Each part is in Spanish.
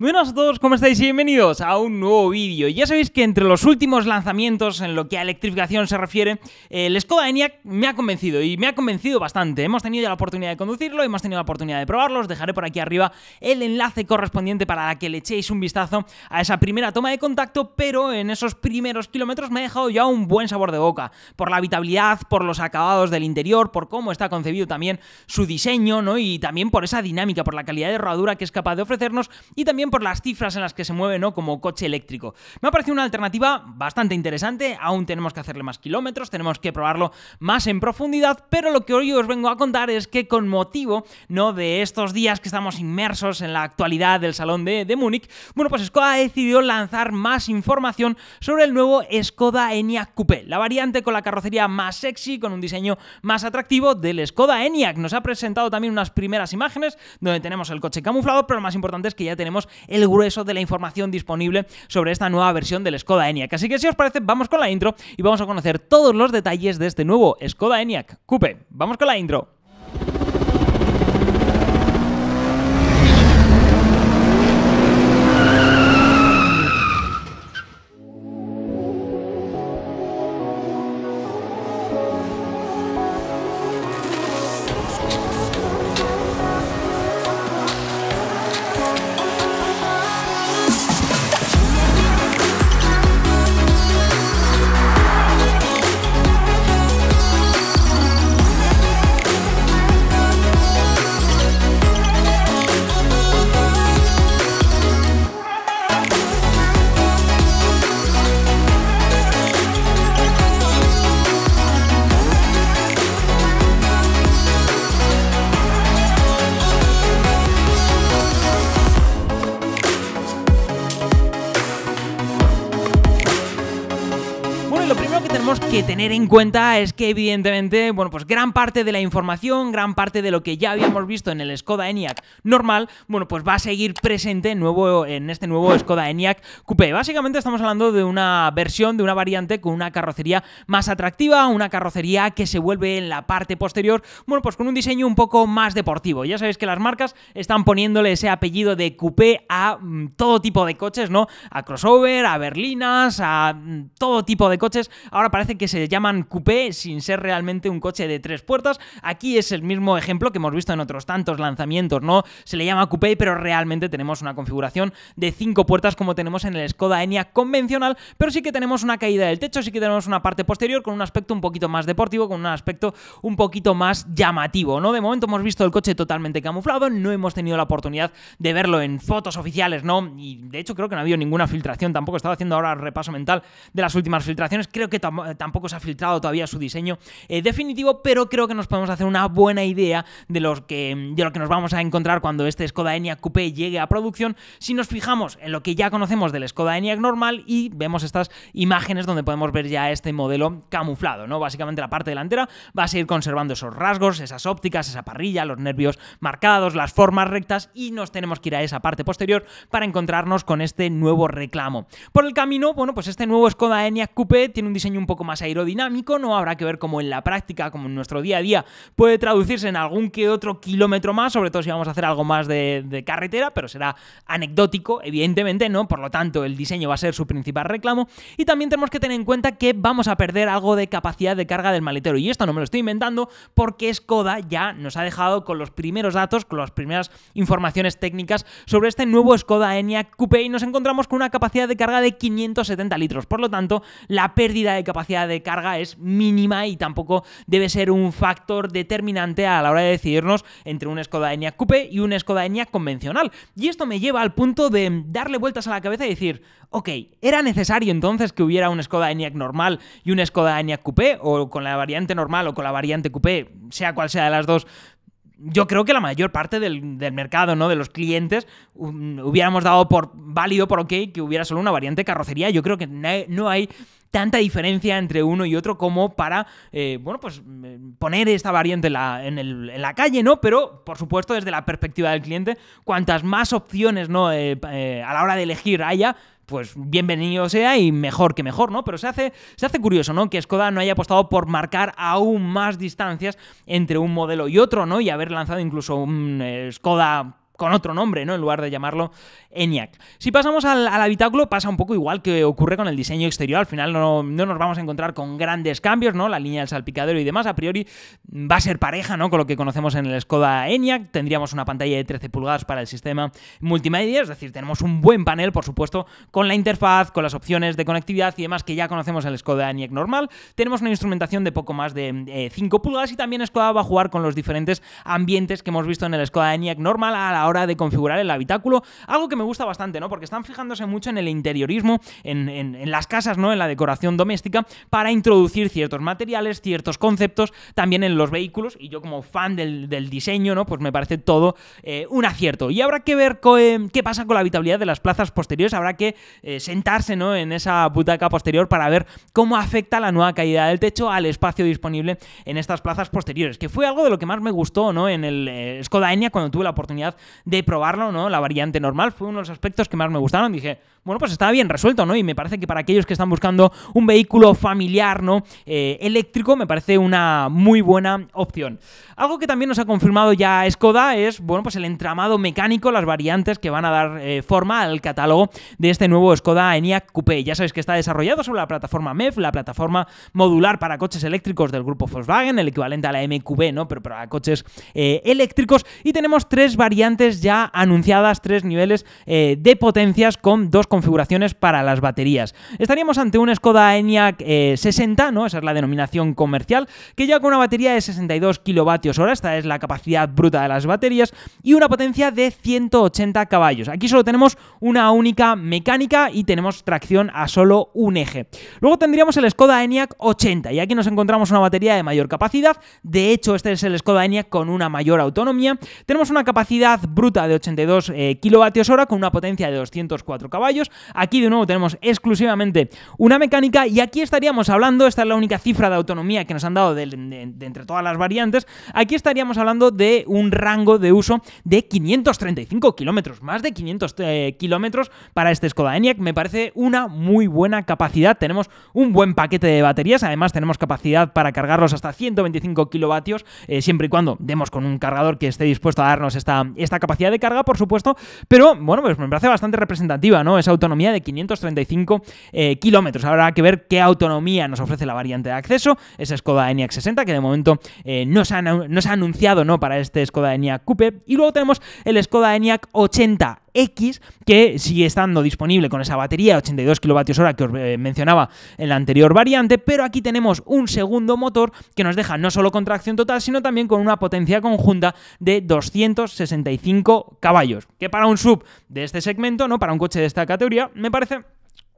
buenas a todos, ¿cómo estáis? bienvenidos a un nuevo vídeo. Ya sabéis que entre los últimos lanzamientos en lo que a electrificación se refiere, el Skoda Enyaq me ha convencido y me ha convencido bastante. Hemos tenido ya la oportunidad de conducirlo, hemos tenido la oportunidad de probarlo, os dejaré por aquí arriba el enlace correspondiente para que le echéis un vistazo a esa primera toma de contacto, pero en esos primeros kilómetros me ha dejado ya un buen sabor de boca, por la habitabilidad, por los acabados del interior, por cómo está concebido también su diseño, ¿no? Y también por esa dinámica, por la calidad de rodadura que es capaz de ofrecernos y también por las cifras en las que se mueve, ¿no? Como coche eléctrico. Me ha parecido una alternativa bastante interesante, aún tenemos que hacerle más kilómetros, tenemos que probarlo más en profundidad, pero lo que hoy os vengo a contar es que con motivo, ¿no? De estos días que estamos inmersos en la actualidad del Salón de, Múnich, bueno, pues Skoda decidió lanzar más información sobre el nuevo Skoda Enyaq Coupé, la variante con la carrocería más sexy, con un diseño más atractivo del Skoda Enyaq. Nos ha presentado también unas primeras imágenes donde tenemos el coche camuflado, pero lo más importante es que ya tenemos el grueso de la información disponible sobre esta nueva versión del Skoda ENIAC. Así que si os parece, vamos con la intro y vamos a conocer todos los detalles de este nuevo Skoda ENIAC Coupe. Vamos con la intro. tener en cuenta es que evidentemente, bueno, pues gran parte de la información, gran parte de lo que ya habíamos visto en el Skoda Enyaq normal, bueno, pues va a seguir presente en, nuevo, en este nuevo Skoda Enyaq Coupé. Básicamente estamos hablando de una versión, de una variante con una carrocería más atractiva, una carrocería que se vuelve en la parte posterior, bueno, pues con un diseño un poco más deportivo. Ya sabéis que las marcas están poniéndole ese apellido de coupé a mm, todo tipo de coches, ¿no? A crossover, a berlinas, a mm, todo tipo de coches. Ahora parece que se llaman coupé sin ser realmente un coche de tres puertas. Aquí es el mismo ejemplo que hemos visto en otros tantos lanzamientos, ¿no? Se le llama coupé, pero realmente tenemos una configuración de cinco puertas como tenemos en el Skoda Enia convencional, pero sí que tenemos una caída del techo, sí que tenemos una parte posterior con un aspecto un poquito más deportivo, con un aspecto un poquito más llamativo, ¿no? De momento hemos visto el coche totalmente camuflado, no hemos tenido la oportunidad de verlo en fotos oficiales, ¿no? Y de hecho creo que no ha habido ninguna filtración, tampoco estaba haciendo ahora repaso mental de las últimas filtraciones, creo que tampoco pues, ha filtrado todavía su diseño eh, definitivo, pero creo que nos podemos hacer una buena idea de, los que, de lo que nos vamos a encontrar cuando este Skoda Enyaq Coupé llegue a producción si nos fijamos en lo que ya conocemos del Skoda Enyaq normal y vemos estas imágenes donde podemos ver ya este modelo camuflado, ¿no? Básicamente la parte delantera va a seguir conservando esos rasgos, esas ópticas, esa parrilla, los nervios marcados, las formas rectas y nos tenemos que ir a esa parte posterior para encontrarnos con este nuevo reclamo. Por el camino, bueno, pues este nuevo Skoda Enyaq Coupé tiene un diseño un poco más airoso dinámico, no habrá que ver cómo en la práctica, como en nuestro día a día, puede traducirse en algún que otro kilómetro más, sobre todo si vamos a hacer algo más de, carretera, pero será anecdótico, evidentemente, ¿no? Por lo tanto, el diseño va a ser su principal reclamo. Y también tenemos que tener en cuenta que vamos a perder algo de capacidad de carga del maletero. Y esto no me lo estoy inventando porque Skoda ya nos ha dejado con los primeros datos, con las primeras informaciones técnicas sobre este nuevo Skoda Enyaq Coupe y nos encontramos con una capacidad de carga de 570 litros. Por lo tanto, la pérdida de capacidad de carga carga es mínima y tampoco debe ser un factor determinante a la hora de decidirnos entre un Skoda Enyaq Coupe y un Skoda Enyaq convencional. Y esto me lleva al punto de darle vueltas a la cabeza y decir, ok, ¿era necesario entonces que hubiera un Skoda Enyaq normal y un Skoda Enyaq Coupe o con la variante normal o con la variante Coupe sea cual sea de las dos? yo creo que la mayor parte del, mercado, ¿no? De los clientes, um, hubiéramos dado por válido, por ok, que hubiera solo una variante carrocería. Yo creo que no hay tanta diferencia entre uno y otro como para, eh, bueno, pues mm, poner esta variante en la, calle, ¿no? Pero, por supuesto, desde la perspectiva del cliente, cuantas más opciones, ¿no? Eh, eh, a la hora de elegir haya, pues bienvenido sea y mejor que mejor, ¿no? Pero se hace, se hace curioso, ¿no? Que Skoda no haya apostado por marcar aún más distancias entre un modelo y otro, ¿no? Y haber lanzado incluso un Skoda con otro nombre, ¿no? En lugar de llamarlo ENIAC. Si pasamos al, habitáculo, pasa un poco igual que ocurre con el diseño exterior. Al final no, nos vamos a encontrar con grandes cambios, ¿no? La línea del salpicadero y demás, a priori va a ser pareja, ¿no? Con lo que conocemos en el Skoda ENIAC. Tendríamos una pantalla de 13 pulgadas para el sistema multimedia, es decir, tenemos un buen panel, por supuesto, con la interfaz, con las opciones de conectividad y demás que ya conocemos en el Skoda ENIAC normal. Tenemos una instrumentación de poco más de 5 eh, pulgadas y también Skoda va a jugar con los diferentes ambientes que hemos visto en el Skoda ENIAC normal a la hora hora de configurar el habitáculo, algo que me gusta bastante, ¿no? Porque están fijándose mucho en el interiorismo, en, las casas, ¿no? En la decoración doméstica, para introducir ciertos materiales, ciertos conceptos, también en los vehículos, y yo como fan del, diseño, ¿no? Pues me parece todo eh, un acierto. Y habrá que ver eh, qué pasa con la habitabilidad de las plazas posteriores, habrá que eh, sentarse, ¿no? En esa butaca posterior para ver cómo afecta la nueva caída del techo al espacio disponible en estas plazas posteriores, que fue algo de lo que más me gustó, ¿no? En el Skoda Enya cuando tuve la oportunidad de probarlo, ¿no? La variante normal fue uno de los aspectos que más me gustaron. Dije, bueno, pues estaba bien resuelto, ¿no? Y me parece que para aquellos que están buscando un vehículo familiar, ¿no? Eh, eléctrico, me parece una muy buena opción. Algo que también nos ha confirmado ya Skoda es, bueno, pues el entramado mecánico, las variantes que van a dar eh, forma al catálogo de este nuevo Skoda Enyaq Coupé. Ya sabéis que está desarrollado sobre la plataforma MEF, la plataforma modular para coches eléctricos del grupo Volkswagen, el equivalente a la MQB, ¿no? Pero para coches eh, eléctricos. Y tenemos tres variantes ya anunciadas tres niveles eh, de potencias con dos configuraciones para las baterías. Estaríamos ante un Skoda Enyaq 60, eh, ¿no? Esa es la denominación comercial, que ya con una batería de 62 kilovatios hora esta es la capacidad bruta de las baterías, y una potencia de 180 caballos. Aquí solo tenemos una única mecánica y tenemos tracción a solo un eje. Luego tendríamos el Skoda Enyaq 80, y aquí nos encontramos una batería de mayor capacidad, de hecho este es el Skoda Enyaq con una mayor autonomía, tenemos una capacidad bruta de 82 eh, kilovatios hora con una potencia de 204 caballos. Aquí de nuevo tenemos exclusivamente una mecánica y aquí estaríamos hablando, esta es la única cifra de autonomía que nos han dado de, entre todas las variantes, aquí estaríamos hablando de un rango de uso de 535 kilómetros, más de 500 eh, kilómetros para este Skoda Enyaq. Me parece una muy buena capacidad. Tenemos un buen paquete de baterías, además tenemos capacidad para cargarlos hasta 125 kilovatios, eh, siempre y cuando demos con un cargador que esté dispuesto a darnos esta, esta capacidad de carga, por supuesto, pero bueno, pues me parece bastante representativa, ¿no? Esa autonomía de 535 kilómetros. Eh, kilómetros. Habrá que ver qué autonomía nos ofrece la variante de acceso, esa Skoda Enyaq 60, que de momento eh, no, se ha, anunciado, ¿no? Para este Skoda Enyaq Coupe. Y luego tenemos el Skoda Enyaq 80 X, que sigue estando disponible con esa batería 82 kWh que os eh, mencionaba en la anterior variante, pero aquí tenemos un segundo motor que nos deja no solo con tracción total, sino también con una potencia conjunta de 265 caballos, que para un sub de este segmento, no para un coche de esta categoría, me parece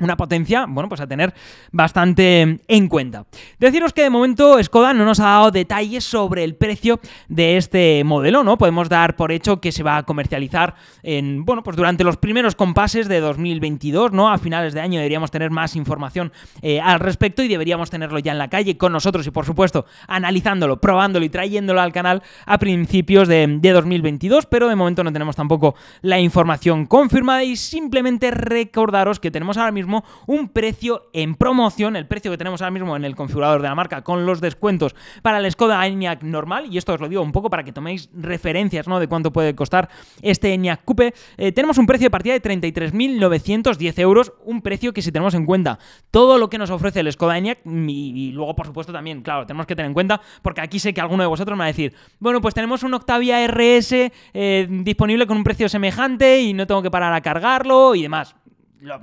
una potencia, bueno, pues a tener bastante mm, en cuenta. Deciros que de momento Skoda no nos ha dado detalles sobre el precio de este modelo, ¿no? Podemos dar por hecho que se va a comercializar en, bueno, pues durante los primeros compases de 2022, ¿no? A finales de año deberíamos tener más información eh, al respecto y deberíamos tenerlo ya en la calle con nosotros y, por supuesto, analizándolo, probándolo y trayéndolo al canal a principios de 2022, pero de momento no tenemos tampoco la información confirmada y simplemente recordaros que tenemos ahora mismo un precio en promoción, el precio que tenemos ahora mismo en el configurador de la marca con los descuentos para el Skoda Enyaq normal, y esto os lo digo un poco para que toméis referencias ¿no? de cuánto puede costar este Enyaq Coupe, eh, tenemos un precio de partida de 33.910 euros, un precio que si tenemos en cuenta todo lo que nos ofrece el Skoda Enyaq, y, luego por supuesto también, claro, tenemos que tener en cuenta, porque aquí sé que alguno de vosotros me va a decir, bueno, pues tenemos un Octavia RS eh, disponible con un precio semejante y no tengo que parar a cargarlo y demás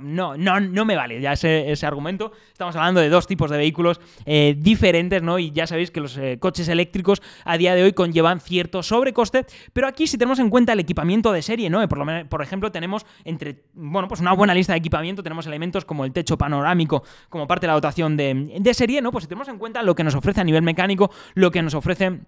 no, no, no me vale ya ese, ese, argumento. Estamos hablando de dos tipos de vehículos eh, diferentes, ¿no? Y ya sabéis que los eh, coches eléctricos a día de hoy conllevan cierto sobrecoste, pero aquí si tenemos en cuenta el equipamiento de serie, ¿no? Por, lo, por ejemplo, tenemos entre, bueno, pues una buena lista de equipamiento, tenemos elementos como el techo panorámico como parte de la dotación de, de serie, ¿no? Pues si tenemos en cuenta lo que nos ofrece a nivel mecánico, lo que nos ofrece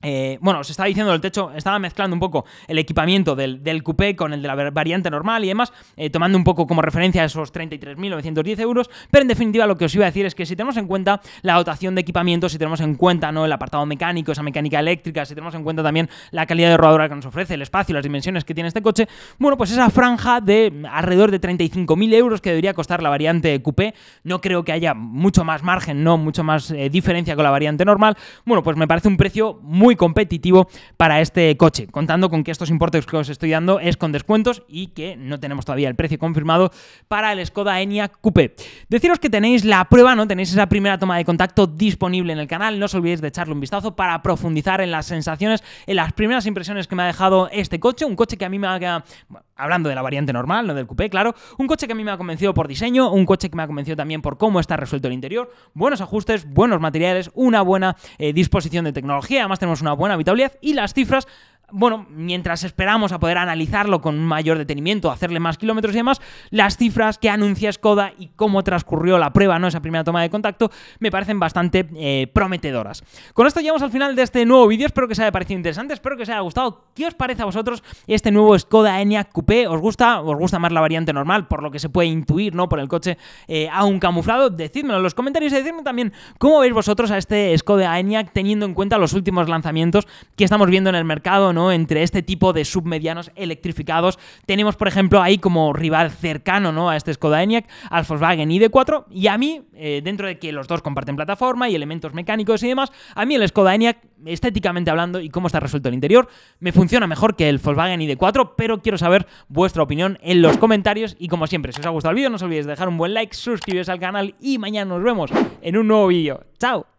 eh, bueno, os estaba diciendo el techo, estaba mezclando un poco el equipamiento del, del coupé con el de la variante normal y demás, eh, tomando un poco como referencia esos 33.910 euros, pero en definitiva lo que os iba a decir es que si tenemos en cuenta la dotación de equipamiento, si tenemos en cuenta ¿no? el apartado mecánico, esa mecánica eléctrica, si tenemos en cuenta también la calidad de rodadora que nos ofrece, el espacio, las dimensiones que tiene este coche, bueno, pues esa franja de alrededor de 35.000 euros que debería costar la variante coupé, no creo que haya mucho más margen, no mucho más eh, diferencia con la variante normal, bueno, pues me parece un precio muy competitivo para este coche, contando con que estos importes que os estoy dando es con descuentos y que no tenemos todavía el precio confirmado para el Skoda Enyaq Coupé. Deciros que tenéis la prueba, ¿no? Tenéis esa primera toma de contacto disponible en el canal, no os olvidéis de echarle un vistazo para profundizar en las sensaciones, en las primeras impresiones que me ha dejado este coche, un coche que a mí me ha hablando de la variante normal, no del coupé, claro, un coche que a mí me ha convencido por diseño, un coche que me ha convencido también por cómo está resuelto el interior, buenos ajustes, buenos materiales, una buena eh, disposición de tecnología, además tenemos una buena habitabilidad y las cifras bueno, mientras esperamos a poder analizarlo con mayor detenimiento, hacerle más kilómetros y demás, las cifras que anuncia Skoda y cómo transcurrió la prueba, ¿no? Esa primera toma de contacto, me parecen bastante eh, prometedoras. Con esto llegamos al final de este nuevo vídeo. Espero que os haya parecido interesante, espero que os haya gustado. ¿Qué os parece a vosotros este nuevo Skoda Enyaq Coupé? ¿Os gusta? ¿Os gusta más la variante normal? Por lo que se puede intuir, ¿no? Por el coche eh, aún camuflado. Decídmelo en los comentarios y decidme también cómo veis vosotros a este Skoda Enyaq teniendo en cuenta los últimos lanzamientos que estamos viendo en el mercado, entre este tipo de submedianos electrificados. Tenemos, por ejemplo, ahí como rival cercano, ¿no? A este Skoda Enyaq, al Volkswagen ID4. Y a mí, eh, dentro de que los dos comparten plataforma y elementos mecánicos y demás, a mí el Skoda Enyaq, estéticamente hablando y cómo está resuelto el interior, me funciona mejor que el Volkswagen ID4, pero quiero saber vuestra opinión en los comentarios. Y como siempre, si os ha gustado el vídeo, no os olvidéis de dejar un buen like, suscribiros al canal y mañana nos vemos en un nuevo vídeo. ¡Chao!